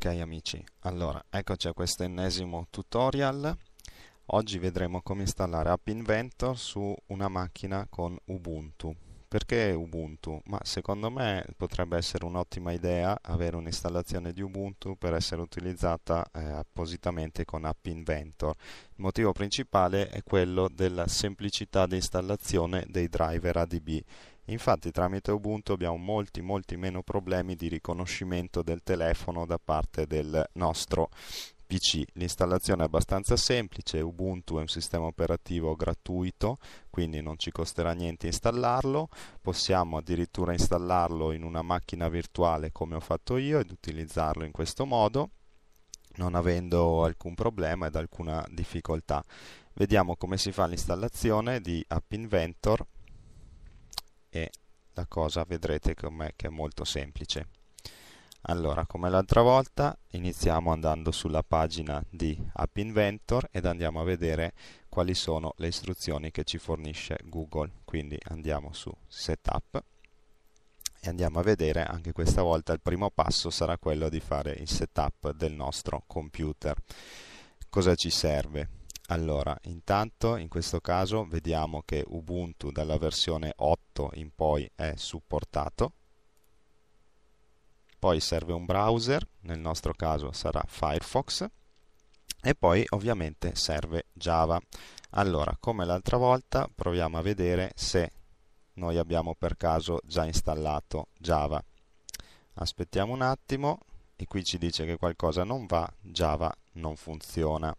Ok amici, allora eccoci a questo ennesimo tutorial. Oggi vedremo come installare App Inventor su una macchina con Ubuntu. Perché Ubuntu? Ma secondo me potrebbe essere un'ottima idea avere un'installazione di Ubuntu per essere utilizzata eh, appositamente con App Inventor. Il motivo principale è quello della semplicità di installazione dei driver ADB Infatti tramite Ubuntu abbiamo molti molti meno problemi di riconoscimento del telefono da parte del nostro PC. L'installazione è abbastanza semplice, Ubuntu è un sistema operativo gratuito, quindi non ci costerà niente installarlo, possiamo addirittura installarlo in una macchina virtuale come ho fatto io ed utilizzarlo in questo modo non avendo alcun problema ed alcuna difficoltà. Vediamo come si fa l'installazione di App Inventor e la cosa vedrete com'è che è molto semplice. Allora, come l'altra volta, iniziamo andando sulla pagina di App Inventor ed andiamo a vedere quali sono le istruzioni che ci fornisce Google. Quindi andiamo su Setup e andiamo a vedere anche questa volta il primo passo sarà quello di fare il setup del nostro computer. Cosa ci serve? Allora, intanto in questo caso vediamo che Ubuntu dalla versione 8 in poi è supportato. Poi serve un browser, nel nostro caso sarà Firefox e poi ovviamente serve Java. Allora, come l'altra volta, proviamo a vedere se noi abbiamo per caso già installato Java. Aspettiamo un attimo e qui ci dice che qualcosa non va, Java non funziona.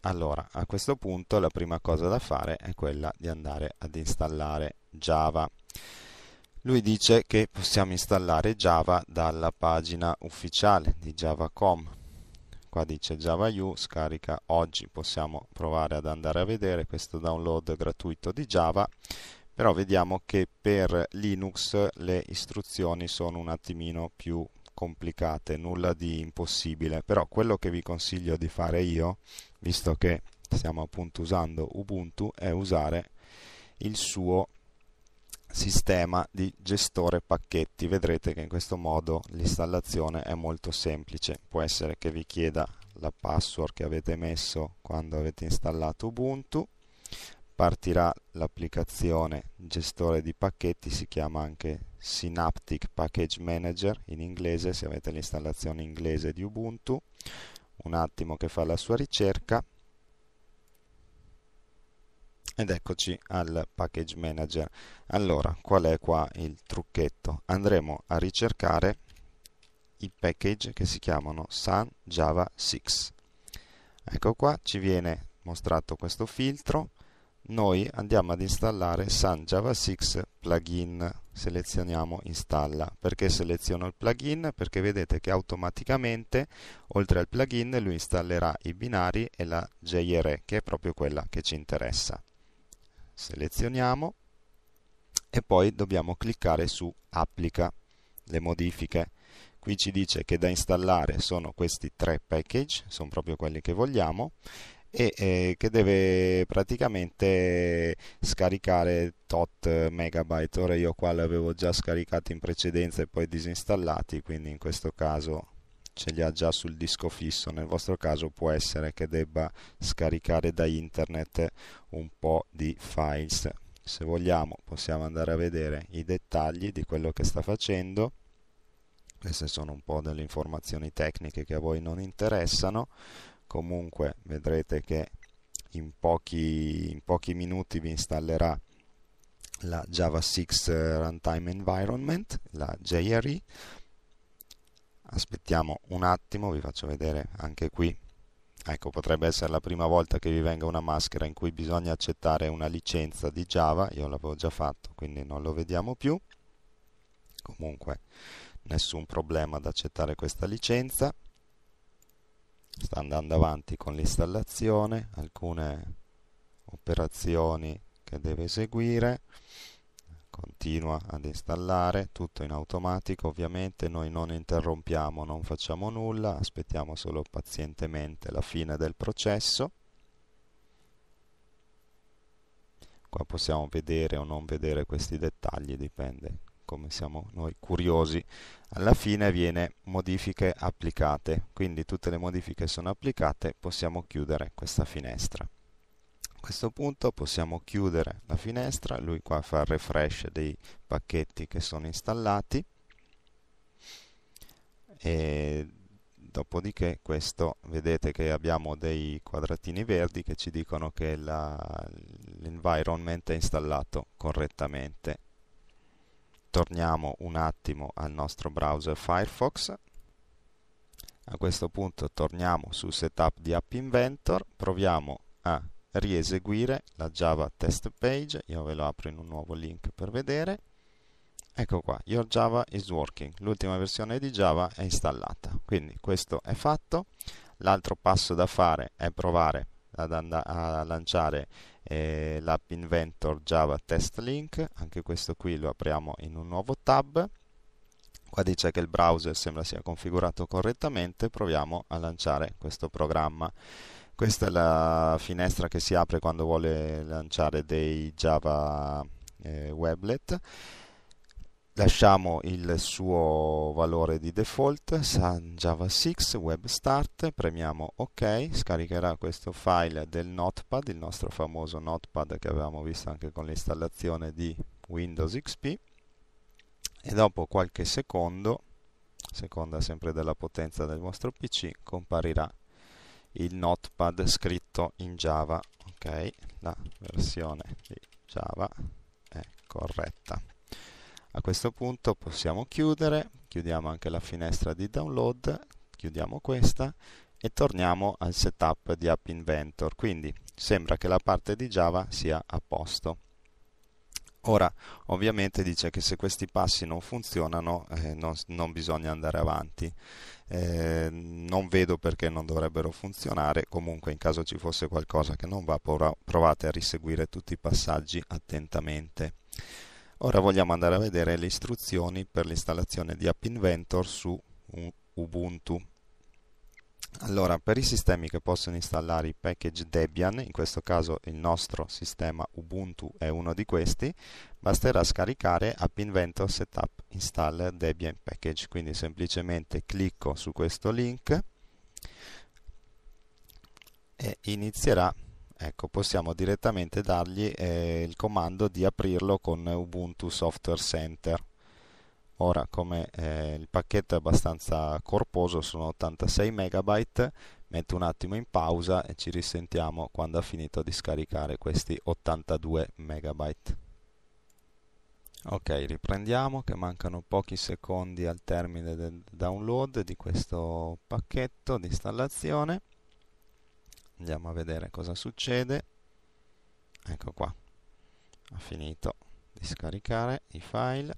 Allora, a questo punto la prima cosa da fare è quella di andare ad installare Java. Lui dice che possiamo installare Java dalla pagina ufficiale di Java.com. Qua dice Java U, scarica oggi, possiamo provare ad andare a vedere questo download gratuito di Java, però vediamo che per Linux le istruzioni sono un attimino più complicate, nulla di impossibile, però quello che vi consiglio di fare io, visto che stiamo appunto usando Ubuntu, è usare il suo sistema di gestore pacchetti. Vedrete che in questo modo l'installazione è molto semplice. Può essere che vi chieda la password che avete messo quando avete installato Ubuntu partirà l'applicazione gestore di pacchetti, si chiama anche Synaptic Package Manager in inglese, se avete l'installazione inglese di Ubuntu. Un attimo che fa la sua ricerca. Ed eccoci al package manager. Allora, qual è qua il trucchetto? Andremo a ricercare i package che si chiamano Sun Java 6. Ecco qua, ci viene mostrato questo filtro noi andiamo ad installare Sun Java 6 plugin selezioniamo installa perché seleziono il plugin perché vedete che automaticamente oltre al plugin lui installerà i binari e la JRE che è proprio quella che ci interessa selezioniamo e poi dobbiamo cliccare su applica le modifiche qui ci dice che da installare sono questi tre package sono proprio quelli che vogliamo e eh, che deve praticamente scaricare tot megabyte. Ora io qua li avevo già scaricati in precedenza e poi disinstallati, quindi in questo caso ce li ha già sul disco fisso. Nel vostro caso può essere che debba scaricare da internet un po' di files. Se vogliamo possiamo andare a vedere i dettagli di quello che sta facendo. Queste sono un po' delle informazioni tecniche che a voi non interessano comunque vedrete che in pochi, in pochi minuti vi installerà la Java 6 eh, Runtime Environment, la JRE. Aspettiamo un attimo, vi faccio vedere anche qui. Ecco, potrebbe essere la prima volta che vi venga una maschera in cui bisogna accettare una licenza di Java, io l'avevo già fatto, quindi non lo vediamo più. Comunque nessun problema ad accettare questa licenza sta andando avanti con l'installazione, alcune operazioni che deve eseguire, continua ad installare, tutto in automatico, ovviamente noi non interrompiamo, non facciamo nulla, aspettiamo solo pazientemente la fine del processo. Qua possiamo vedere o non vedere questi dettagli, dipende come siamo noi curiosi, alla fine viene modifiche applicate, quindi tutte le modifiche sono applicate, possiamo chiudere questa finestra. A questo punto possiamo chiudere la finestra, lui qua fa il refresh dei pacchetti che sono installati e dopodiché questo vedete che abbiamo dei quadratini verdi che ci dicono che l'environment è installato correttamente torniamo un attimo al nostro browser Firefox. A questo punto torniamo sul Setup di App Inventor, proviamo a rieseguire la Java test page, io ve lo apro in un nuovo link per vedere. Ecco qua, Your Java is working, l'ultima versione di Java è installata. Quindi questo è fatto. L'altro passo da fare è provare ad and- a lanciare eh, l'app inventor java test link anche questo qui lo apriamo in un nuovo tab qua dice che il browser sembra sia configurato correttamente proviamo a lanciare questo programma questa è la finestra che si apre quando vuole lanciare dei java eh, weblet lasciamo il suo valore di default Sun Java 6 Web Start premiamo ok scaricherà questo file del notepad il nostro famoso notepad che avevamo visto anche con l'installazione di Windows XP e dopo qualche secondo seconda sempre della potenza del vostro PC comparirà il notepad scritto in Java ok la versione di Java è corretta a questo punto possiamo chiudere, chiudiamo anche la finestra di download, chiudiamo questa e torniamo al setup di App Inventor. Quindi sembra che la parte di Java sia a posto. Ora, ovviamente dice che se questi passi non funzionano eh, non, non, bisogna andare avanti. Eh, non vedo perché non dovrebbero funzionare, comunque in caso ci fosse qualcosa che non va provate a riseguire tutti i passaggi attentamente. Ora vogliamo andare a vedere le istruzioni per l'installazione di App Inventor su Ubuntu. Allora, per i sistemi che possono installare i package Debian, in questo caso il nostro sistema Ubuntu è uno di questi, basterà scaricare App Inventor Setup Install Debian Package. Quindi semplicemente clicco su questo link e inizierà ecco, possiamo direttamente dargli eh, il comando di aprirlo con Ubuntu Software Center. Ora, come eh, il pacchetto è abbastanza corposo, sono 86 MB, metto un attimo in pausa e ci risentiamo quando ha finito di scaricare questi 82 MB. Ok, riprendiamo che mancano pochi secondi al termine del download di questo pacchetto di installazione andiamo a vedere cosa succede ecco qua ha finito di scaricare i file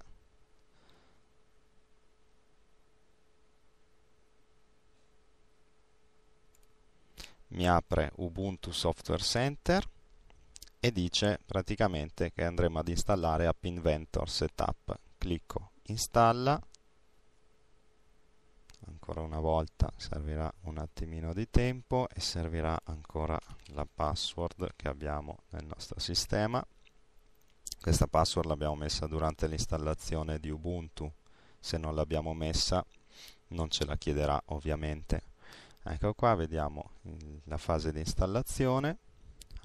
mi apre Ubuntu Software Center e dice praticamente che andremo ad installare App Inventor Setup clicco installa ancora una volta servirà un attimino di tempo e servirà ancora la password che abbiamo nel nostro sistema questa password l'abbiamo messa durante l'installazione di Ubuntu se non l'abbiamo messa non ce la chiederà ovviamente ecco qua vediamo la fase di installazione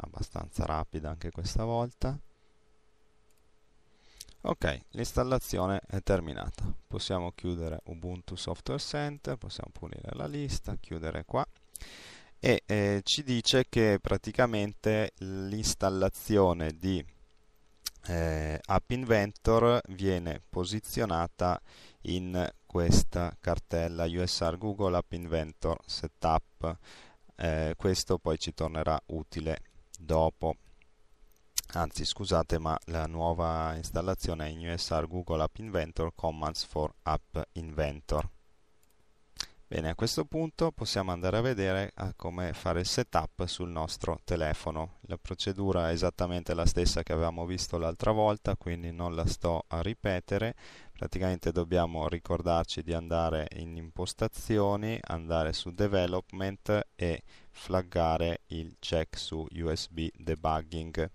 abbastanza rapida anche questa volta ok l'installazione è terminata possiamo chiudere Ubuntu Software Center possiamo pulire la lista chiudere qua e eh, ci dice che praticamente l'installazione di eh, App Inventor viene posizionata in questa cartella USR Google App Inventor Setup eh, questo poi ci tornerà utile dopo Anzi, scusate, ma la nuova installazione è in USR Google App Inventor Commands for App Inventor. Bene, a questo punto possiamo andare a vedere a come fare il setup sul nostro telefono. La procedura è esattamente la stessa che avevamo visto l'altra volta, quindi non la sto a ripetere, praticamente dobbiamo ricordarci di andare in impostazioni, andare su development e flaggare il check su USB debugging.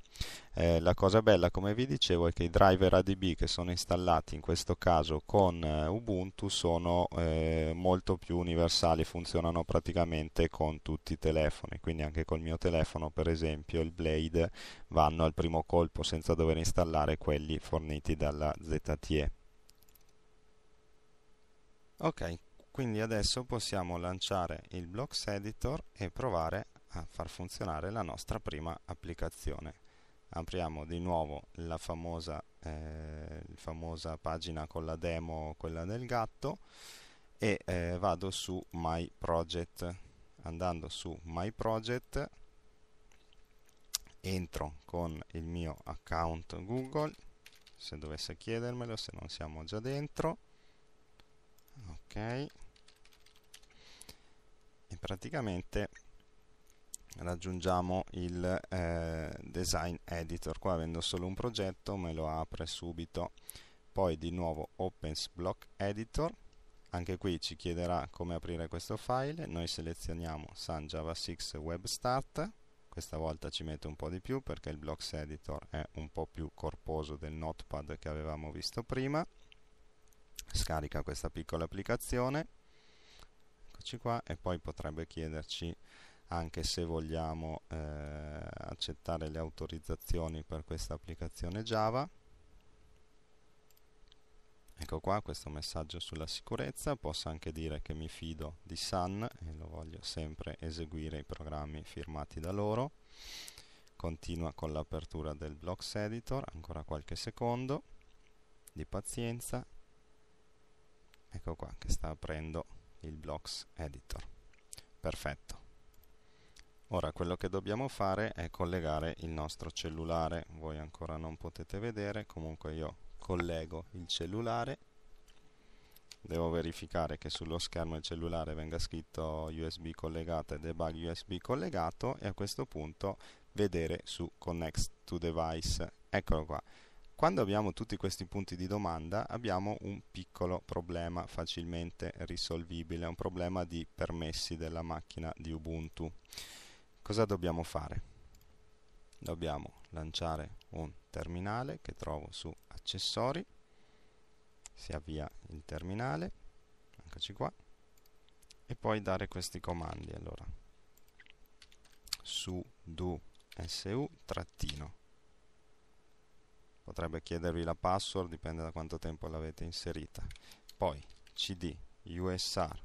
Eh, la cosa bella, come vi dicevo, è che i driver ADB che sono installati in questo caso con eh, Ubuntu sono eh, molto più universali, funzionano praticamente con tutti i telefoni, quindi anche col mio telefono, per esempio, il Blade vanno al primo colpo senza dover installare quelli forniti dalla ZTE ok quindi adesso possiamo lanciare il blocks editor e provare a far funzionare la nostra prima applicazione apriamo di nuovo la famosa, eh, famosa pagina con la demo quella del gatto e eh, vado su my project andando su my project entro con il mio account google se dovesse chiedermelo se non siamo già dentro ok e praticamente raggiungiamo il eh, design editor qua avendo solo un progetto me lo apre subito poi di nuovo opens block editor anche qui ci chiederà come aprire questo file noi selezioniamo Sun Java 6 Web Start questa volta ci mette un po' di più perché il Blocks Editor è un po' più corposo del Notepad che avevamo visto prima scarica questa piccola applicazione eccoci qua e poi potrebbe chiederci anche se vogliamo eh, accettare le autorizzazioni per questa applicazione Java ecco qua questo messaggio sulla sicurezza posso anche dire che mi fido di Sun e lo voglio sempre eseguire i programmi firmati da loro continua con l'apertura del Blocks Editor ancora qualche secondo di pazienza ecco qua che sta aprendo il blocks editor perfetto ora quello che dobbiamo fare è collegare il nostro cellulare voi ancora non potete vedere comunque io collego il cellulare devo verificare che sullo schermo il cellulare venga scritto USB collegato e debug USB collegato e a questo punto vedere su connect to device eccolo qua quando abbiamo tutti questi punti di domanda abbiamo un piccolo problema facilmente risolvibile, un problema di permessi della macchina di Ubuntu. Cosa dobbiamo fare? Dobbiamo lanciare un terminale che trovo su accessori, si avvia il terminale, eccoci qua, e poi dare questi comandi. Allora, sudo su trattino potrebbe chiedervi la password dipende da quanto tempo l'avete inserita poi cd usr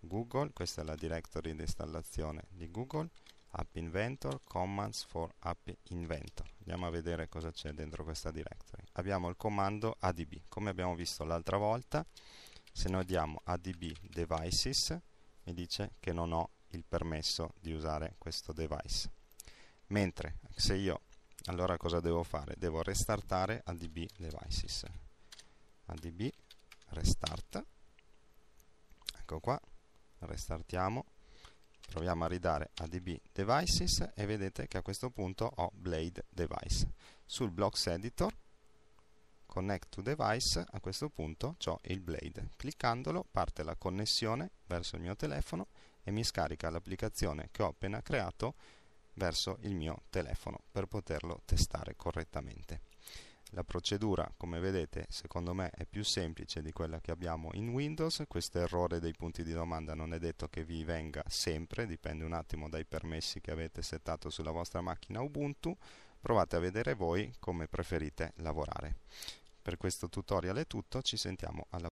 google questa è la directory di installazione di google app inventor commands for app inventor andiamo a vedere cosa c'è dentro questa directory abbiamo il comando adb come abbiamo visto l'altra volta se noi diamo adb devices mi dice che non ho il permesso di usare questo device mentre se io allora cosa devo fare? Devo restartare adb devices adb restart ecco qua restartiamo proviamo a ridare adb devices e vedete che a questo punto ho blade device sul blocks editor connect to device a questo punto ho il blade cliccandolo parte la connessione verso il mio telefono e mi scarica l'applicazione che ho appena creato verso il mio telefono per poterlo testare correttamente. La procedura, come vedete, secondo me è più semplice di quella che abbiamo in Windows. Questo errore dei punti di domanda non è detto che vi venga sempre, dipende un attimo dai permessi che avete settato sulla vostra macchina Ubuntu. Provate a vedere voi come preferite lavorare. Per questo tutorial è tutto, ci sentiamo alla prossima.